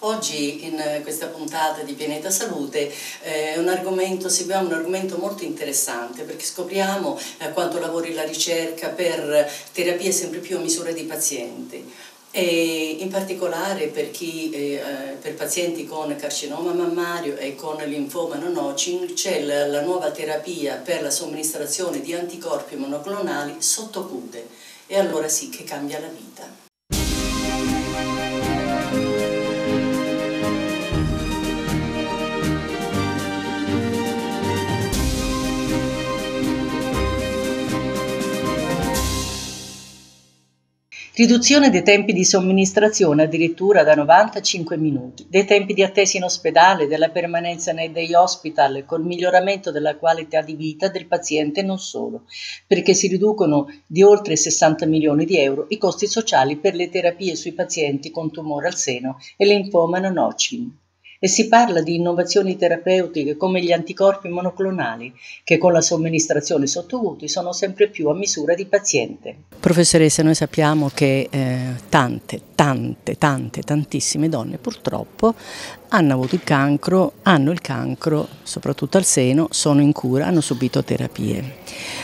Oggi in eh, questa puntata di Pianeta Salute è eh, un argomento, seguiamo un argomento molto interessante perché scopriamo eh, quanto lavori la ricerca per terapie sempre più a misura di pazienti. E in particolare per, chi, per, pazienti con carcinoma mammario e con linfoma non Hodgkin c'è la, nuova terapia per la somministrazione di anticorpi monoclonali sotto sottocude e allora sì che cambia la vita. riduzione dei tempi di somministrazione addirittura da 95 minuti, dei tempi di attesa in ospedale, della permanenza nei day hospital, col miglioramento della qualità di vita del paziente e non solo, perché si riducono di oltre 60 milioni di euro i costi sociali per le terapie sui pazienti con tumore al seno e linfoma non Hodgkin e si parla di innovazioni terapeutiche come gli anticorpi monoclonali che con la somministrazione sottovuti sono sempre più a misura di paziente. Professoressa, noi sappiamo che eh, tante, tante, tante, tantissime donne purtroppo hanno avuto il cancro, hanno il cancro soprattutto al seno, sono in cura, hanno subito terapie.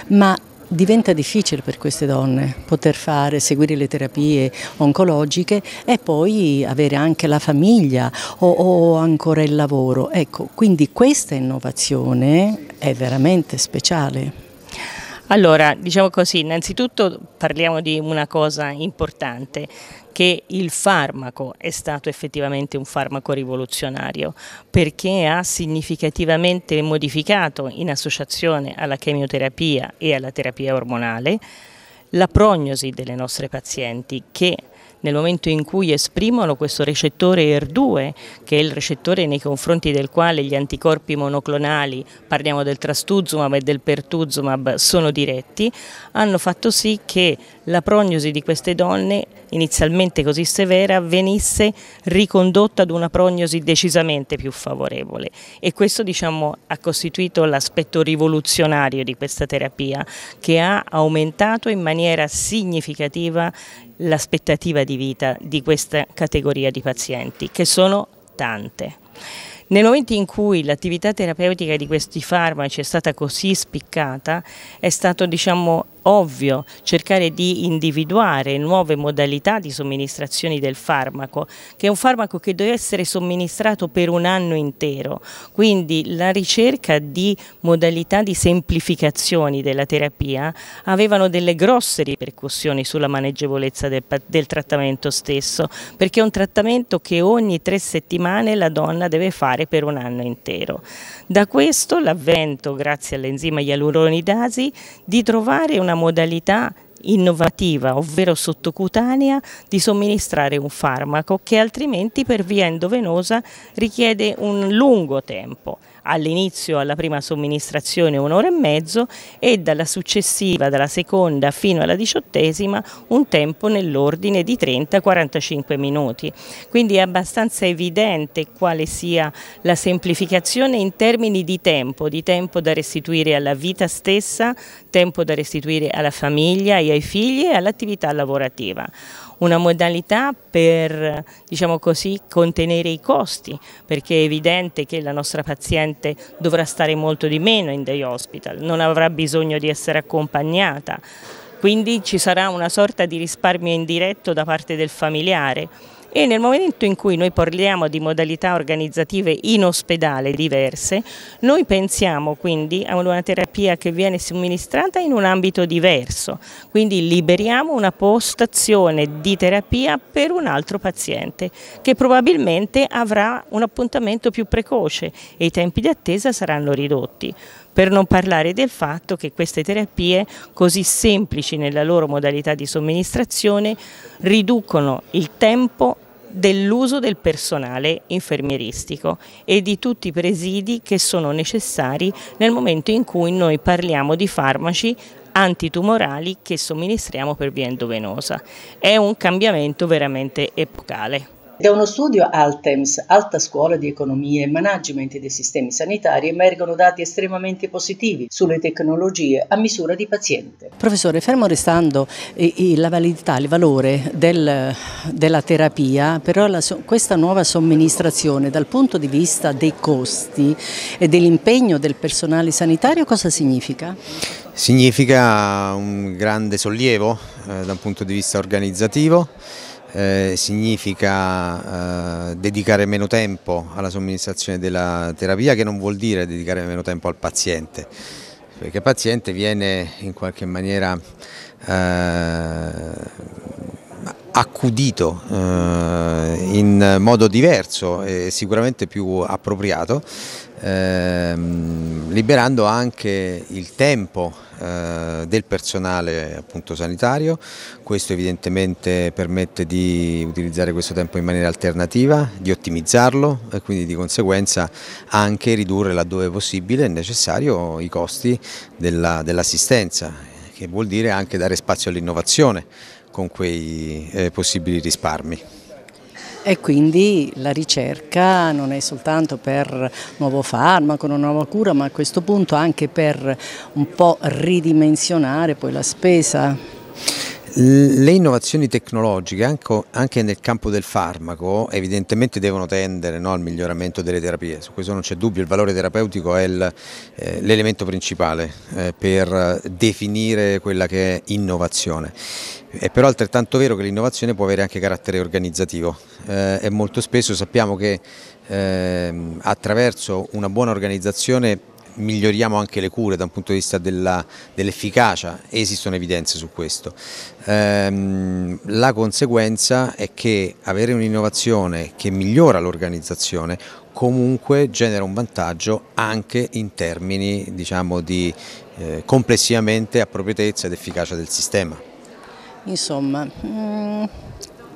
Ma diventa difficile per queste donne poter fare, seguire le terapie oncologiche e poi avere anche la famiglia o, o ancora il lavoro. Ecco, quindi questa innovazione è veramente speciale. Allora, diciamo così, innanzitutto parliamo di una cosa importante, che il farmaco è stato effettivamente un farmaco rivoluzionario perché ha significativamente modificato in associazione alla chemioterapia e alla terapia ormonale la prognosi delle nostre pazienti che nel momento in cui esprimono questo recettore ER2, che è il recettore nei confronti del quale gli anticorpi monoclonali, parliamo del trastuzumab e del pertuzumab, sono diretti, hanno fatto sì che la prognosi di queste donne inizialmente così severa venisse ricondotta ad una prognosi decisamente più favorevole e questo diciamo, ha costituito l'aspetto rivoluzionario di questa terapia che ha aumentato in maniera significativa l'aspettativa di vita di questa categoria di pazienti, che sono tante. Nel momento in cui l'attività terapeutica di questi farmaci è stata così spiccata, è stato diciamo, ovvio cercare di individuare nuove modalità di somministrazione del farmaco, che è un farmaco che deve essere somministrato per un anno intero. Quindi la ricerca di modalità di semplificazioni della terapia avevano delle grosse ripercussioni sulla maneggevolezza del, del trattamento stesso, perché è un trattamento che ogni tre settimane la donna deve fare mangiare per un anno intero. Da questo l'avvento, grazie all'enzima ialuronidasi, di trovare una modalità innovativa, ovvero sottocutanea, di somministrare un farmaco che altrimenti per via endovenosa richiede un lungo tempo all'inizio alla prima somministrazione un'ora e mezzo e dalla successiva, dalla seconda fino alla diciottesima un tempo nell'ordine di 30-45 minuti. Quindi è abbastanza evidente quale sia la semplificazione in termini di tempo, di tempo da restituire alla vita stessa, tempo da restituire alla famiglia e ai figli e all'attività lavorativa una modalità per diciamo così, contenere i costi, perché è evidente che la nostra paziente dovrà stare molto di meno in day hospital, non avrà bisogno di essere accompagnata, quindi ci sarà una sorta di risparmio indiretto da parte del familiare e nel momento in cui noi parliamo di modalità organizzative in ospedale diverse, noi pensiamo quindi a una terapia che viene somministrata in un ambito diverso, quindi liberiamo una postazione di terapia per un altro paziente che probabilmente avrà un appuntamento più precoce e i tempi di attesa saranno ridotti per non parlare del fatto che queste terapie così semplici nella loro modalità di somministrazione riducono il tempo dell'uso del personale infermieristico e di tutti i presidi che sono necessari nel momento in cui noi parliamo di farmaci antitumorali che somministriamo per via endovenosa. È un cambiamento veramente epocale. Da uno studio Altems, Alta Scuola di Economia e Management dei Sistemi Sanitari, emergono dati estremamente positivi sulle tecnologie a misura di paziente. Professore, fermo restando eh, la validità, il valore del, della terapia, però la, questa nuova somministrazione dal punto di vista dei costi e dell'impegno del personale sanitario cosa significa? Significa un grande sollievo eh, da un punto di vista organizzativo eh, significa eh, dedicare meno tempo alla somministrazione della terapia che non vuol dire dedicare meno tempo al paziente perché il paziente viene in qualche maniera eh, accudito eh, in modo diverso e sicuramente più appropriato ehm, liberando anche il tempo eh, del personale appunto, sanitario, questo evidentemente permette di utilizzare questo tempo in maniera alternativa, di ottimizzarlo e quindi di conseguenza anche ridurre laddove possibile e necessario i costi dell'assistenza, dell che vuol dire anche dare spazio all'innovazione con quei eh, possibili risparmi. E quindi la ricerca non è soltanto per un nuovo farmaco, una nuova cura, ma a questo punto anche per un po' ridimensionare poi la spesa le innovazioni tecnologiche anche nel campo del farmaco evidentemente devono tendere no, al miglioramento delle terapie, su questo non c'è dubbio, il valore terapeutico è eh, l'elemento principale eh, per definire quella che è innovazione. È però altrettanto vero che l'innovazione può avere anche carattere organizzativo eh, e molto spesso sappiamo che ehm, attraverso una buona organizzazione miglioriamo anche le cure da un punto di vista dell'efficacia, dell esistono evidenze su questo. Ehm, la conseguenza è che avere un'innovazione che migliora l'organizzazione comunque genera un vantaggio anche in termini diciamo, di eh, complessivamente appropriatezza ed efficacia del sistema. Insomma, mh, mm,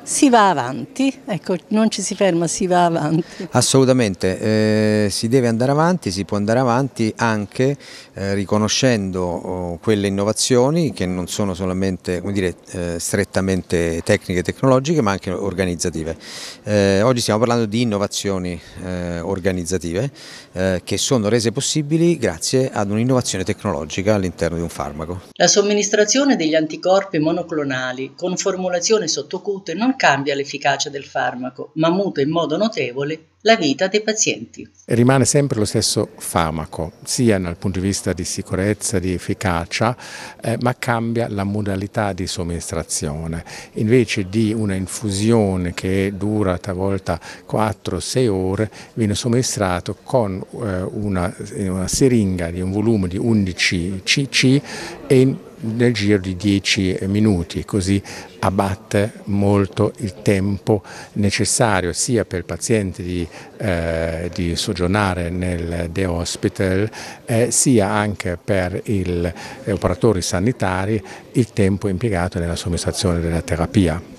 si va avanti, ecco, non ci si ferma, si va avanti. Assolutamente, eh, si deve andare avanti, si può andare avanti anche eh, riconoscendo oh, quelle innovazioni che non sono solamente dire, eh, strettamente tecniche e tecnologiche ma anche organizzative. Eh, oggi stiamo parlando di innovazioni eh, organizzative eh, che sono rese possibili grazie ad un'innovazione tecnologica all'interno di un farmaco. La somministrazione degli anticorpi monoclonali con formulazione sottocute non cambia l'efficacia del farmaco, ma muta in modo notevole la vita dei pazienti. Rimane sempre lo stesso farmaco, sia dal punto di vista di sicurezza, di efficacia, eh, ma cambia la modalità di somministrazione. Invece di una infusione che dura talvolta 4-6 ore, viene somministrato con eh, una, una, siringa di un volume di 11 cc e nel giro di 10 minuti, così abbatte molto il tempo necessario sia per il paziente di, eh, di soggiornare nel The hospital eh, sia anche per gli eh, operatori sanitari il tempo impiegato nella somministrazione della terapia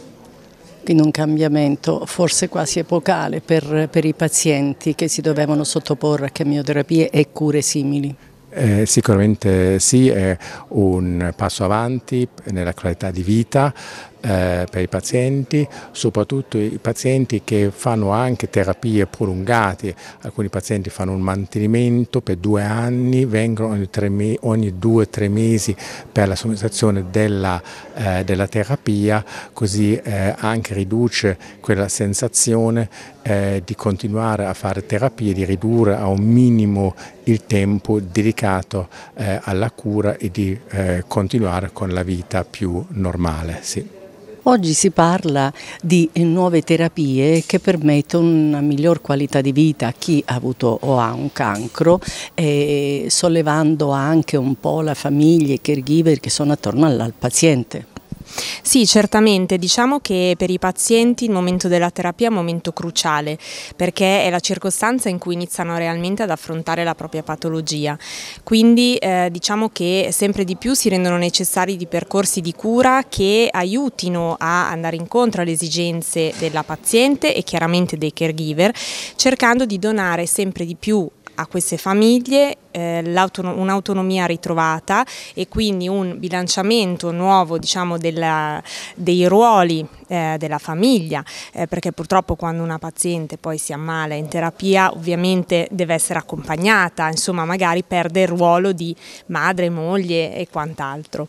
in un cambiamento forse quasi epocale per, per, i pazienti che si dovevano sottoporre a chemioterapie e cure simili. Eh, sicuramente sì, è un passo avanti nella qualità di vita, eh, per i pazienti, soprattutto i pazienti che fanno anche terapie prolungate, alcuni pazienti fanno un mantenimento per due anni, vengono ogni, due o tre mesi per la somministrazione della, eh, della terapia, così eh, anche riduce quella sensazione eh, di continuare a fare terapie, di ridurre a un minimo il tempo dedicato eh, alla cura e di continuare con la vita più normale. Sì. Oggi si parla di nuove terapie che permettono una miglior qualità di vita a chi ha avuto o ha un cancro, eh, sollevando anche un po' la famiglia e i caregiver che sono attorno al paziente. Sì, certamente, diciamo che per i pazienti il momento della terapia è un momento cruciale perché è la circostanza in cui iniziano realmente ad affrontare la propria patologia, quindi eh, diciamo che sempre di più si rendono necessari di percorsi di cura che aiutino a andare incontro alle esigenze della paziente e chiaramente dei caregiver, cercando di donare sempre di più a queste famiglie eh, un'autonomia ritrovata e quindi un bilanciamento nuovo diciamo, della, dei ruoli eh, della famiglia, eh, perché purtroppo quando una paziente poi si ammala in terapia ovviamente deve essere accompagnata, insomma magari perde il ruolo di madre, moglie e quant'altro.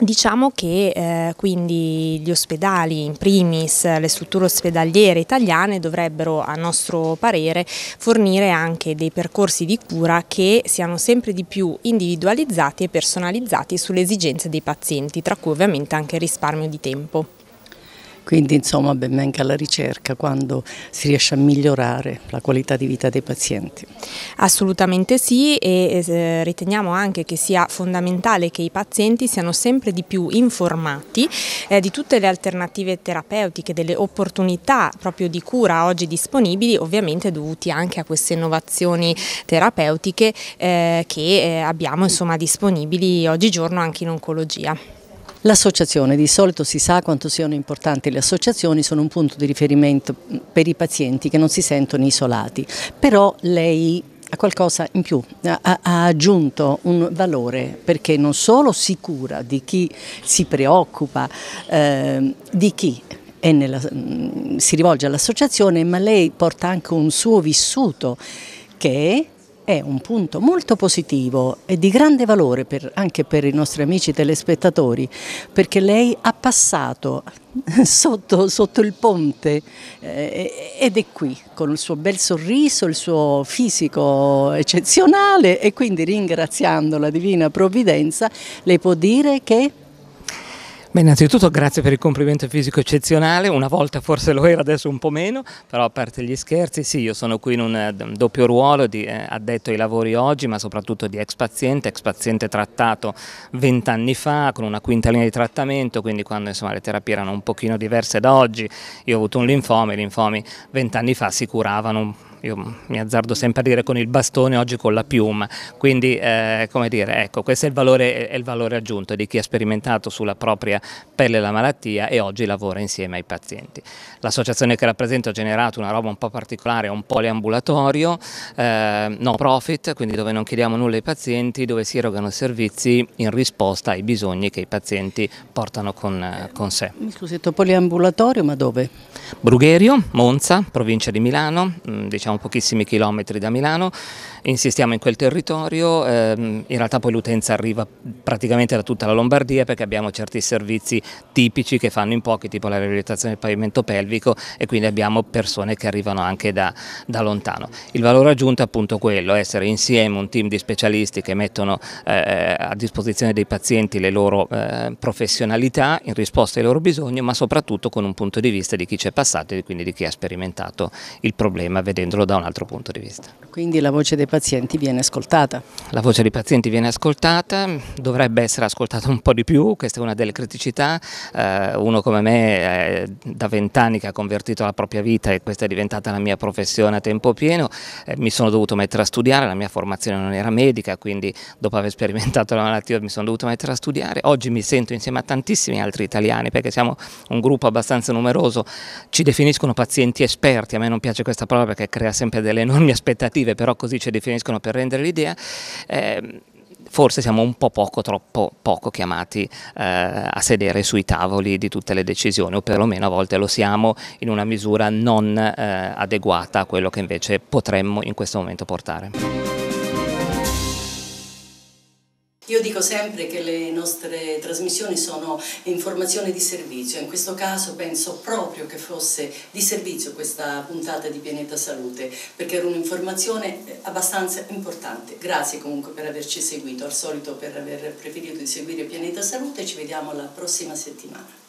Diciamo che eh, quindi gli ospedali, in primis le strutture ospedaliere italiane dovrebbero a nostro parere fornire anche dei percorsi di cura che siano sempre di più individualizzati e personalizzati sulle esigenze dei pazienti, tra cui ovviamente anche il risparmio di tempo. Quindi insomma ben venga la ricerca quando si riesce a migliorare la qualità di vita dei pazienti. Assolutamente sì e riteniamo anche che sia fondamentale che i pazienti siano sempre di più informati eh, di tutte le alternative terapeutiche, delle opportunità proprio di cura oggi disponibili, ovviamente dovuti anche a queste innovazioni terapeutiche eh, che eh, abbiamo insomma, disponibili oggigiorno anche in oncologia. L'associazione, di solito si sa quanto siano importanti le associazioni, sono un punto di riferimento mm, per i pazienti che non si sentono isolati, però lei ha qualcosa in più, ha, ha, aggiunto un valore perché non solo si cura di chi si preoccupa, eh, di chi nella, mm, si rivolge all'associazione, ma lei porta anche un suo vissuto che è un punto molto positivo e di grande valore per, anche per i nostri amici telespettatori perché lei ha passato sotto, sotto il ponte eh, ed è qui con il suo bel sorriso, il suo fisico eccezionale e quindi ringraziando la Divina Provvidenza lei può dire che Beh, innanzitutto grazie per il complimento fisico eccezionale, una volta forse lo era, adesso un po' meno, però a parte gli scherzi, sì, io sono qui in un eh, doppio ruolo di eh, addetto ai lavori oggi, ma soprattutto di ex paziente, ex paziente trattato vent'anni fa con una quinta linea di trattamento, quindi quando insomma, le terapie erano un pochino diverse da oggi, io ho avuto un linfoma, i linfomi vent'anni fa si curavano un po' io mi azzardo sempre a dire con il bastone, oggi con la piuma, quindi eh, come dire, ecco, questo è il, valore, è il valore aggiunto di chi ha sperimentato sulla propria pelle la malattia e oggi lavora insieme ai pazienti. L'associazione che rappresento ha generato una roba un po' particolare, un poliambulatorio, eh, no profit, quindi dove non chiediamo nulla ai pazienti, dove si erogano servizi in risposta ai bisogni che i pazienti portano con, con sé. Mi scusi, poliambulatorio ma dove? Brugherio, Monza, provincia di Milano, mm, diciamo siamo pochissimi chilometri da Milano, insistiamo in quel territorio, ehm, in realtà poi l'utenza arriva praticamente da tutta la Lombardia perché abbiamo certi servizi tipici che fanno in pochi, tipo la riabilitazione del pavimento pelvico e quindi abbiamo persone che arrivano anche da, da lontano. Il valore aggiunto è appunto quello, essere insieme un team di specialisti che mettono eh, a disposizione dei pazienti le loro eh, professionalità in risposta ai loro bisogni, ma soprattutto con un punto di vista di chi c'è passato e quindi di chi ha sperimentato il problema vedendolo vederlo da un altro punto di vista. Quindi la voce dei pazienti viene ascoltata? La voce dei pazienti viene ascoltata, dovrebbe essere ascoltata un po' di più, questa è una delle criticità, eh, uno come me eh, da vent'anni che ha convertito la propria vita e questa è diventata la mia professione a tempo pieno, eh, mi sono dovuto mettere a studiare, la mia formazione non era medica, quindi dopo aver sperimentato la malattia mi sono dovuto mettere a studiare, oggi mi sento insieme a tantissimi altri italiani perché siamo un gruppo abbastanza numeroso, ci definiscono pazienti esperti, a me non piace questa parola perché crea crea sempre delle enormi aspettative, però così ci definiscono per rendere l'idea, eh, forse siamo un po' poco, troppo poco chiamati eh, a sedere sui tavoli di tutte le decisioni, o perlomeno a volte lo siamo in una misura non eh, adeguata a quello che invece potremmo in questo momento portare. Io dico sempre che le nostre trasmissioni sono informazioni di servizio, in questo caso penso proprio che fosse di servizio questa puntata di Pianeta Salute, perché era un'informazione abbastanza importante. Grazie comunque per averci seguito, al solito per aver preferito di seguire Pianeta Salute, ci vediamo la prossima settimana.